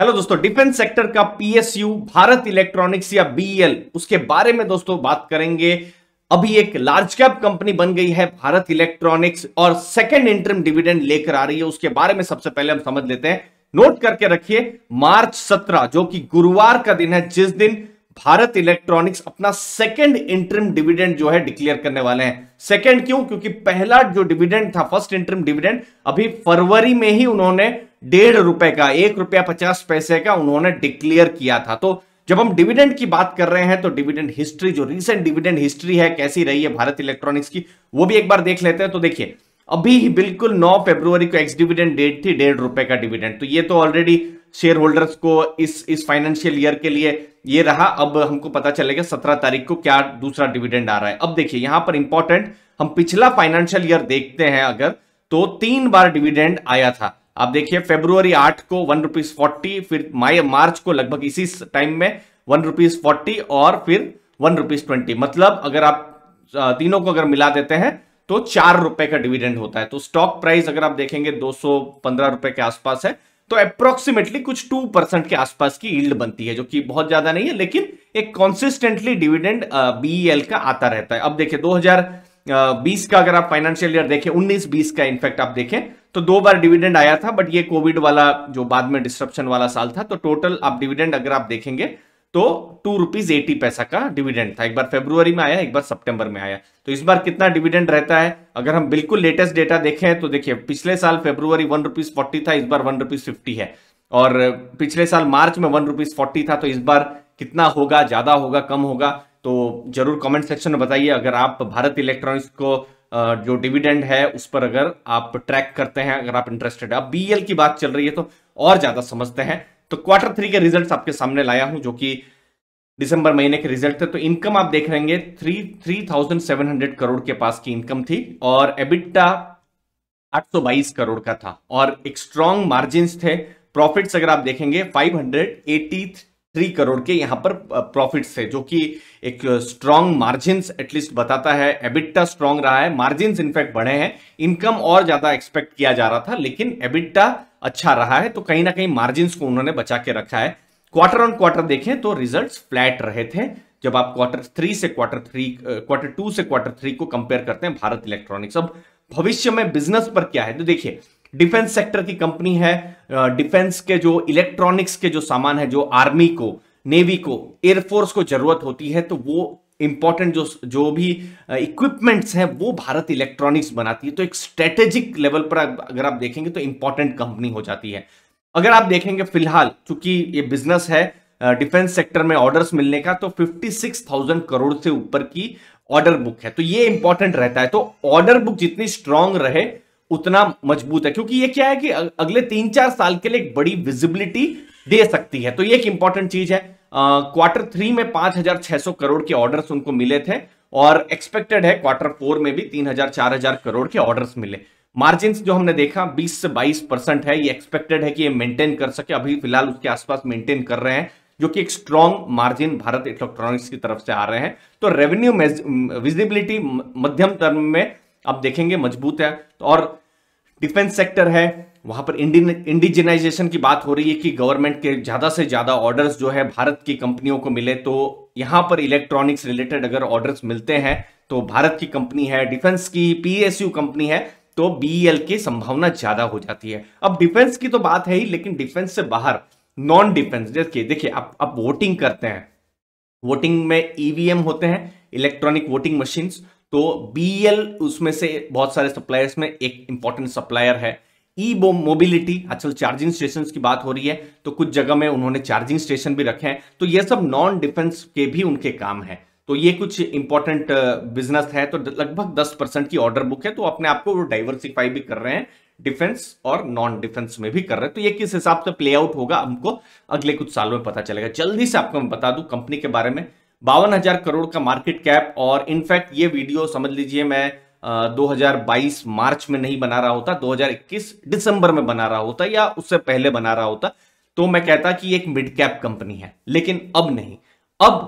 hello दोस्तों defence sector का PSU Bharat electronics या बीएल उसके बारे में दोस्तों बात करेंगे अभी एक लार्ज कैप कंपनी बन गई है भारत इलेक्ट्रॉनिक्स और सेकंड इंटरम डिविडेंड लेकर आ रही है उसके बारे में सबसे पहले हम समझ लेते हैं नोट करके रखिए मार्च 17 जो कि गुरुवार का दिन है जिस दिन भारत इलेक्ट्रॉनिक्स अपना सेकंड इंटरम डिविडेंड जो है डिक्लेयर करने वाले हैं सेकंड क्यों क्योंकि पहला जो डिविडेंड था फर्स्ट इंटरम डिविडेंड अभी फरवरी में ही उन्होंने डेढ़ रुपए का एक रुपया पचास पैसे का उन्होंने डिक्लेयर किया था तो जब हम डिविडेंड की बात कर रहे हैं तो डिविडेंड हिस्ट्री जो रिसेंट डिविडेंड हिस्ट्री है कैसी रही है भारत इलेक्ट्रॉनिक्स की वो भी एक बार देख लेते हैं तो देखिए अभी ही बिल्कुल 9 फरवरी को एक्स डिविडेंड डेट थी डेढ़ रुपए का डिविडेंड तो ये तो ऑलरेडी शेयर होल्डर्स को इस इस फाइनेंशियल ईयर के लिए ये रहा अब हमको पता चलेगा सत्रह तारीख को क्या दूसरा डिविडेंड आ रहा है अब देखिए यहां पर इंपॉर्टेंट हम पिछला फाइनेंशियल ईयर देखते हैं अगर तो तीन बार डिविडेंड आया था आप देखिए फेब्रुवरी आठ को वन रुपीज फोर्टी फिर मई मार्च को लगभग इसी टाइम में वन रुपीज फोर्टी और फिर वन रुपीज ट्वेंटी मतलब अगर आप तीनों को अगर मिला देते हैं तो चार रुपए का डिविडेंड होता है तो स्टॉक प्राइस अगर आप देखेंगे दो सौ पंद्रह रुपए के आसपास है तो अप्रोक्सीमेटली कुछ टू परसेंट के आसपास की यील्ड बनती है जो कि बहुत ज्यादा नहीं है लेकिन एक कॉन्सिस्टेंटली डिविडेंड बीएल का आता रहता है अब देखिए 2020 का अगर आप फाइनेंशियल ईयर देखें 19-20 का इनफैक्ट आप देखें तो दो बार डिविडेंड आया था बट ये कोविड वाला जो बाद में डिस्ट्रप्शन वाला साल था तो टोटल आप डिविडेंड अगर आप देखेंगे तो टू रुपीज एटी पैसा का डिविडेंड था एक बार फेब्रुवरी में आया एक बार सितंबर में आया तो इस बार कितना डिविडेंड रहता है अगर हम बिल्कुल लेटेस्ट डेटा देखें तो देखिए पिछले साल फेब्रुवरी वन रुपीज फोर्टी था इस बार वन रुपीज फिफ्टी है और पिछले साल मार्च में वन रुपीज फोर्टी था तो इस बार कितना होगा ज्यादा होगा कम होगा तो जरूर कमेंट सेक्शन में बताइए अगर आप भारत इलेक्ट्रॉनिक्स को जो डिविडेंड है उस पर अगर आप ट्रैक करते हैं अगर आप इंटरेस्टेड है अब बीएल की बात चल रही है तो और ज्यादा समझते हैं तो क्वार्टर थ्री के रिजल्ट्स आपके सामने लाया हूं जो कि दिसंबर महीने के रिजल्ट थे तो इनकम आप देख रहेंगे three three thousand seven hundred crore के पास की इनकम थी और एबिटा बाईस करोड़ का था और एक स्ट्रॉन्ग मार्जिन थे प्रॉफिट्स अगर आप देखेंगे five hundred eighty three crore के यहाँ पर प्रॉफिट्स है जो कि एक स्ट्रॉन्ग मार्जिन एटलीस्ट बताता है एबिट्टा स्ट्रांग रहा है मार्जिन इनफैक्ट बढ़े हैं इनकम और ज्यादा एक्सपेक्ट किया जा रहा था लेकिन एबिट्टा अच्छा रहा है तो कहीं ना कहीं मार्जिन को उन्होंने बचा के रखा है क्वार्टर ऑन क्वार्टर देखें तो रिजल्ट फ्लैट रहे थे जब आप क्वार्टर थ्री से क्वार्टर थ्री क्वार्टर टू से क्वार्टर थ्री को कंपेयर करते हैं भारत इलेक्ट्रॉनिक्स अब भविष्य में बिजनेस पर क्या है तो देखिए डिफेंस सेक्टर की कंपनी है डिफेंस के जो इलेक्ट्रॉनिक्स के जो सामान है जो आर्मी को नेवी को एयरफोर्स को जरूरत होती है तो वो इंपॉर्टेंट जो जो भी इक्विपमेंट्स हैं वो भारत इलेक्ट्रॉनिक्स बनाती है तो एक स्ट्रेटेजिक लेवल पर अगर आप देखेंगे तो इंपॉर्टेंट कंपनी हो जाती है अगर आप देखेंगे फिलहाल चूंकि ये बिजनेस है डिफेंस सेक्टर में ऑर्डर्स मिलने का तो 56,000 करोड़ से ऊपर की ऑर्डर बुक है तो ये इंपॉर्टेंट रहता है तो ऑर्डर बुक जितनी स्ट्रांग रहे उतना मजबूत है क्योंकि ये क्या है कि अगले तीन चार साल के लिए एक बड़ी विजिबिलिटी दे सकती है तो ये एक इंपॉर्टेंट चीज है क्वार्टर थ्री में 5,600 करोड़ के ऑर्डर्स उनको मिले थे और एक्सपेक्टेड है क्वार्टर फोर में भी 3,000 4,000 करोड़ के ऑर्डर्स मिले मार्जिन जो हमने देखा 20 से 22 परसेंट है ये एक्सपेक्टेड है कि ये मेंटेन कर सके अभी फिलहाल उसके आसपास मेंटेन कर रहे हैं जो कि एक स्ट्रॉन्ग मार्जिन भारत इलेक्ट्रॉनिक्स की तरफ से आ रहे हैं तो रेवेन्यू विजिबिलिटी मध्यम टर्म में आप देखेंगे मजबूत है तो और डिफेंस सेक्टर है वहां पर इंडिजिनाइजेशन की बात हो रही है कि गवर्नमेंट के ज़्यादा से ज़्यादा ऑर्डर्स जो है भारत की कंपनियों को मिले तो यहां पर इलेक्ट्रॉनिक्स रिलेटेड अगर ऑर्डर्स मिलते हैं तो भारत की कंपनी है डिफेंस की पीएसयू कंपनी है तो एल की संभावना ज़्यादा हो जाती है अब डिफेंस की तो बात है ही लेकिन डिफेंस से बाहर नॉन डिफेंस देखिए देखिए आप आप वोटिंग करते हैं वोटिंग में ईवीएम होते हैं इलेक्ट्रॉनिक वोटिंग मशीन तो बी उसमें से बहुत सारे सप्लायर्स में एक इंपॉर्टेंट सप्लायर है ई मोबिलिटी आजकल चार्जिंग स्टेशन की बात हो रही है तो कुछ जगह में उन्होंने चार्जिंग स्टेशन भी रखे हैं तो ये सब नॉन डिफेंस के भी उनके काम है तो ये कुछ इंपॉर्टेंट बिजनेस uh, है तो लगभग 10 परसेंट की ऑर्डर बुक है तो अपने आप को वो डाइवर्सिफाई भी कर रहे हैं डिफेंस और नॉन डिफेंस में भी कर रहे हैं तो ये किस हिसाब से प्ले आउट होगा हमको अगले कुछ सालों में पता चलेगा जल्दी से आपको मैं बता दू कंपनी के बारे में बावन हजार करोड़ का मार्केट कैप और इनफैक्ट ये वीडियो समझ लीजिए मैं आ, 2022 मार्च में नहीं बना रहा होता 2021 दिसंबर में बना रहा होता या उससे पहले बना रहा होता तो मैं कहता कि एक मिड कैप कंपनी है लेकिन अब नहीं अब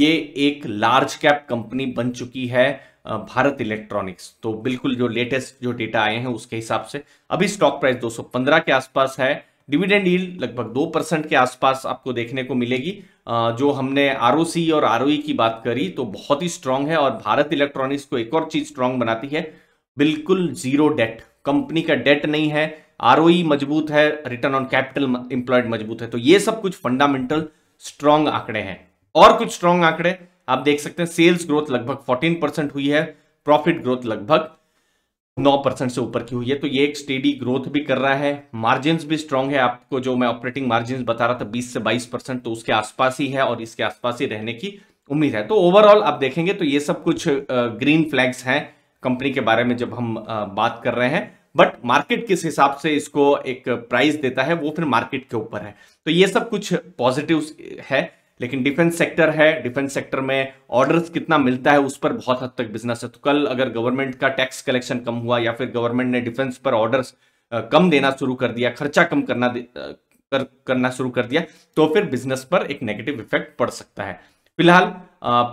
ये एक लार्ज कैप कंपनी बन चुकी है भारत इलेक्ट्रॉनिक्स तो बिल्कुल जो लेटेस्ट जो डेटा आए हैं उसके हिसाब से अभी स्टॉक प्राइस 215 के आसपास है डिविडेंड ईल लगभग दो परसेंट के आसपास आपको देखने को मिलेगी जो हमने आर और आर e की बात करी तो बहुत ही स्ट्रांग है और भारत इलेक्ट्रॉनिक्स को एक और चीज स्ट्रांग बनाती है बिल्कुल जीरो डेट कंपनी का डेट नहीं है आर e मजबूत है रिटर्न ऑन कैपिटल इंप्लॉयड मजबूत है तो ये सब कुछ फंडामेंटल स्ट्रांग आंकड़े हैं और कुछ स्ट्रांग आंकड़े आप देख सकते हैं सेल्स ग्रोथ लगभग 14 परसेंट हुई है प्रॉफिट ग्रोथ लगभग नौ परसेंट से ऊपर की हुई है तो ये एक स्टेडी ग्रोथ भी कर रहा है मार्जिन भी स्ट्रांग है आपको जो मैं ऑपरेटिंग मार्जिन बता रहा था 20 से 22 परसेंट तो उसके आसपास ही है और इसके आसपास ही रहने की उम्मीद है तो ओवरऑल आप देखेंगे तो ये सब कुछ ग्रीन फ्लैग्स हैं कंपनी के बारे में जब हम बात कर रहे हैं बट मार्केट किस हिसाब से इसको एक प्राइस देता है वो फिर मार्केट के ऊपर है तो ये सब कुछ पॉजिटिव है लेकिन डिफेंस सेक्टर है डिफेंस सेक्टर में ऑर्डर्स कितना मिलता है उस पर बहुत हद तक बिजनेस है तो कल अगर गवर्नमेंट का टैक्स कलेक्शन कम हुआ या फिर गवर्नमेंट ने डिफेंस पर ऑर्डर्स कम देना शुरू कर दिया खर्चा कम करना कर, करना शुरू कर दिया तो फिर बिजनेस पर एक नेगेटिव इफेक्ट पड़ सकता है फिलहाल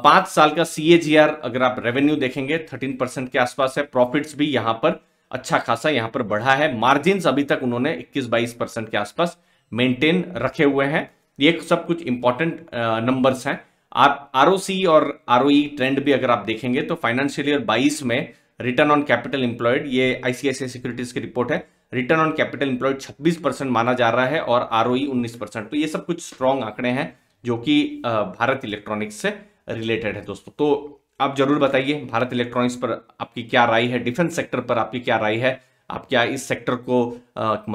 पांच साल का सी अगर आप रेवेन्यू देखेंगे थर्टीन परसेंट के आसपास है प्रॉफिट्स भी यहाँ पर अच्छा खासा यहाँ पर बढ़ा है मार्जिन अभी तक उन्होंने इक्कीस बाईस परसेंट के आसपास मेंटेन रखे हुए हैं ये सब कुछ इंपॉर्टेंट नंबर्स हैं आप आर और आर ट्रेंड e भी अगर आप देखेंगे तो फाइनेंशियल ईयर बाईस में रिटर्न ऑन कैपिटल इंप्लॉयड ये आईसीआईसीआई सिक्योरिटीज की रिपोर्ट है return on capital employed 26 percent माना जा रहा है और आर ओई e उन्नीस परसेंट तो ये सब कुछ स्ट्रॉन्ग आंकड़े हैं जो कि भारत इलेक्ट्रॉनिक्स से रिलेटेड है दोस्तों तो आप जरूर बताइए भारत इलेक्ट्रॉनिक्स पर आपकी क्या राय है डिफेंस सेक्टर पर आपकी क्या राय है आप क्या इस सेक्टर को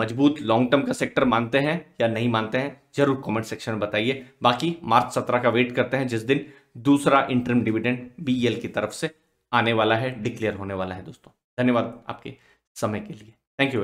मजबूत लॉन्ग टर्म का सेक्टर मानते हैं या नहीं मानते हैं जरूर कमेंट सेक्शन में बताइए बाकी मार्च सत्रह का वेट करते हैं जिस दिन दूसरा इंटरम डिविडेंड बी की तरफ से आने वाला है डिक्लेयर होने वाला है दोस्तों धन्यवाद आपके समय के लिए थैंक यू